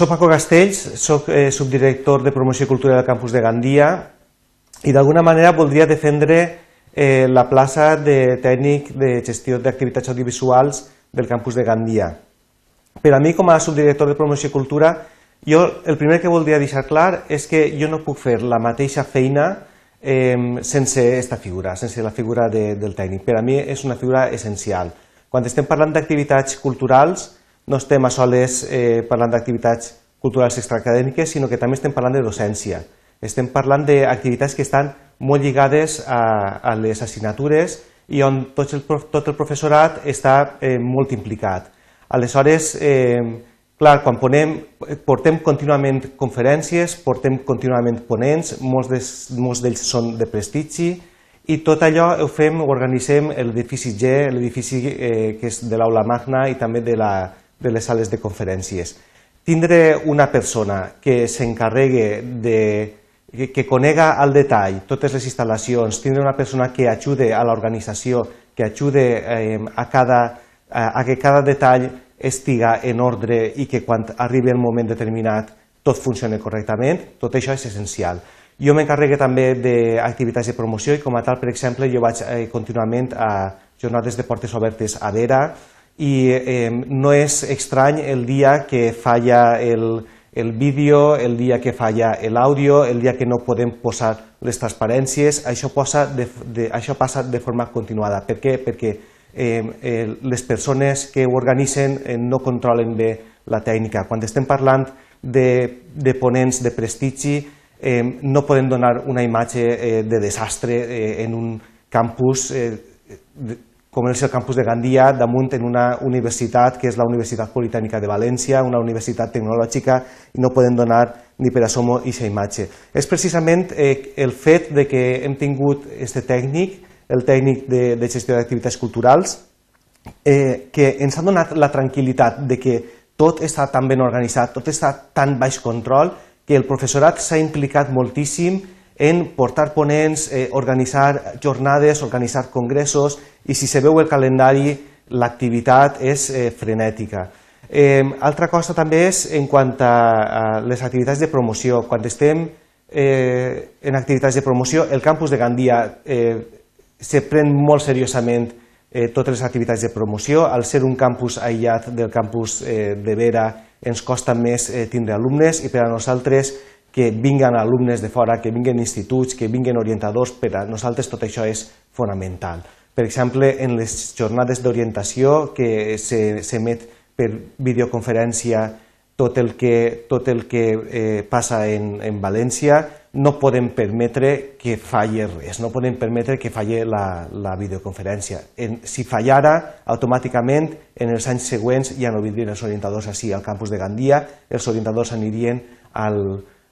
Soc Paco Castells, soc eh, subdirector de Promoció i Cultura del Campus de Gandia i d'alguna manera voldria defendre eh, la plaça de tècnic de gestió d'activitats audiovisuals del Campus de Gandia. Per a mi, com a subdirector de Promoció i Cultura, jo el primer que voldria deixar clar és que jo no puc fer la mateixa feina eh, sense aquesta figura, sense la figura del tècnic. Per a mi és una figura essencial. Quan estem parlant d'activitats culturals, no estem a soles eh, parlant d'activitats culturals extraacadèmiques, sinó que també estem parlant de docència. Estem parlant d'activitats que estan molt lligades a, a les assignatures i on tot el, tot el professorat està eh, molt implicat. Aleshores, eh, clar, quan ponem, portem contínuament conferències, portem contínuament ponents, molts d'ells són de prestigi, i tot allò ho fem, ho organitzem l'edifici G, l'edifici eh, que és de l'aula magna i també de la, de les sales de conferències. Tindre una persona que s'encarregue de que, conega al detall totes les instal·lacions, tindre una persona que ajude a l'organització, que ajude eh, a, cada, a, que cada detall estiga en ordre i que quan arribi el moment determinat tot funcione correctament, tot això és essencial. Jo m'encarregue també d'activitats de promoció i com a tal, per exemple, jo vaig continuament eh, contínuament a jornades de portes obertes a Vera, y eh, no es extraño el día que falla el, el vídeo, el dia que falla l'àudio, el dia que no podem posar les transparències, això, posa de, de, això passa de forma continuada. Per què? Perquè eh, eh, les persones que ho organitzen eh, no controlen bé la tècnica. Quan estem parlant de, de ponents de prestigi, eh, no podem donar una imatge eh, de desastre eh, en un campus eh, de, com és el campus de Gandia, damunt en una universitat que és la Universitat Politècnica de València, una universitat tecnològica, i no podem donar ni per assomo aquesta imatge. És precisament eh, el fet de que hem tingut aquest tècnic, el tècnic de, de gestió d'activitats culturals, eh, que ens ha donat la tranquil·litat de que tot està tan ben organitzat, tot està tan baix control, que el professorat s'ha implicat moltíssim en portar ponents, eh, organitzar jornades, organitzar congressos i si se veu el calendari l'activitat és eh, frenètica. Eh, altra cosa també és en quant a, a les activitats de promoció. Quan estem eh, en activitats de promoció, el campus de Gandia eh, se pren molt seriosament eh, totes les activitats de promoció. Al ser un campus aïllat del campus eh, de Vera ens costa més eh, tindre alumnes i per a nosaltres que vinguen alumnes de fora, que vinguen instituts, que vinguen orientadors, per a nosaltres tot això és fonamental. Per exemple, en les jornades d'orientació que s'emet per videoconferència tot el que, tot el que eh, passa en, en València, no podem permetre que falli res, no podem permetre que falli la, la videoconferència. En, si fallara, automàticament, en els anys següents ja no vindrien els orientadors així al campus de Gandia, els orientadors anirien al,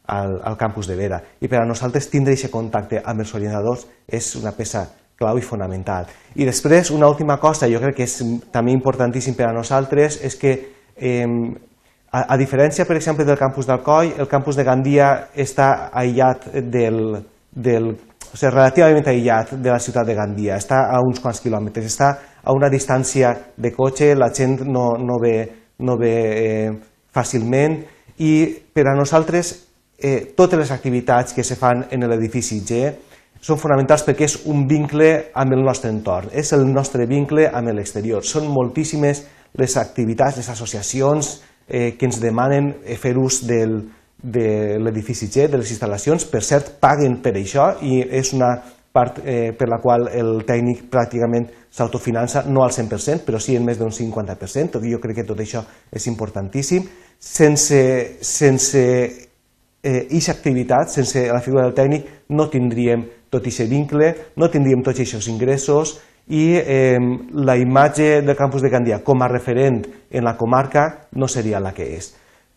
al, al campus de Vera. I per a nosaltres tindre aquest contacte amb els orientadors és una peça clau i fonamental. I després, una última cosa, jo crec que és també importantíssim per a nosaltres, és que eh, a, a diferència, per exemple, del campus d'Alcoi, el campus de Gandia està aïllat del, del o sigui, relativament aïllat de la ciutat de Gandia, està a uns quants quilòmetres, està a una distància de cotxe, la gent no, no ve, no ve eh, fàcilment i per a nosaltres eh, totes les activitats que se fan en l'edifici G són fonamentals perquè és un vincle amb el nostre entorn, és el nostre vincle amb l'exterior. Són moltíssimes les activitats, les associacions eh, que ens demanen eh, fer ús del, de l'edifici G, de les instal·lacions. Per cert, paguen per això i és una part eh, per la qual el tècnic pràcticament s'autofinança, no al 100%, però sí en més d'un 50%. Jo crec que tot això és importantíssim. Sense, sense aquesta eh, activitat, sense la figura del tècnic, no tindríem tot aquest vincle, no tindríem tots aquests ingressos i eh, la imatge del campus de Gandia com a referent en la comarca no seria la que és.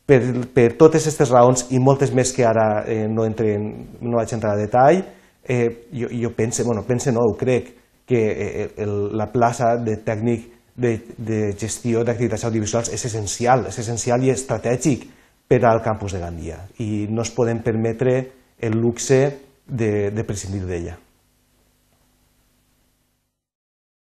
Per, per totes aquestes raons i moltes més que ara eh, no, entren, no vaig entrar a detall, eh, jo, jo pense, bueno, pense no, ho crec, que eh, eh el, la plaça de tècnic de, de gestió d'activitats audiovisuals és essencial, és essencial i estratègic per al campus de Gandia i no es podem permetre el luxe de, de prescindir d'ella.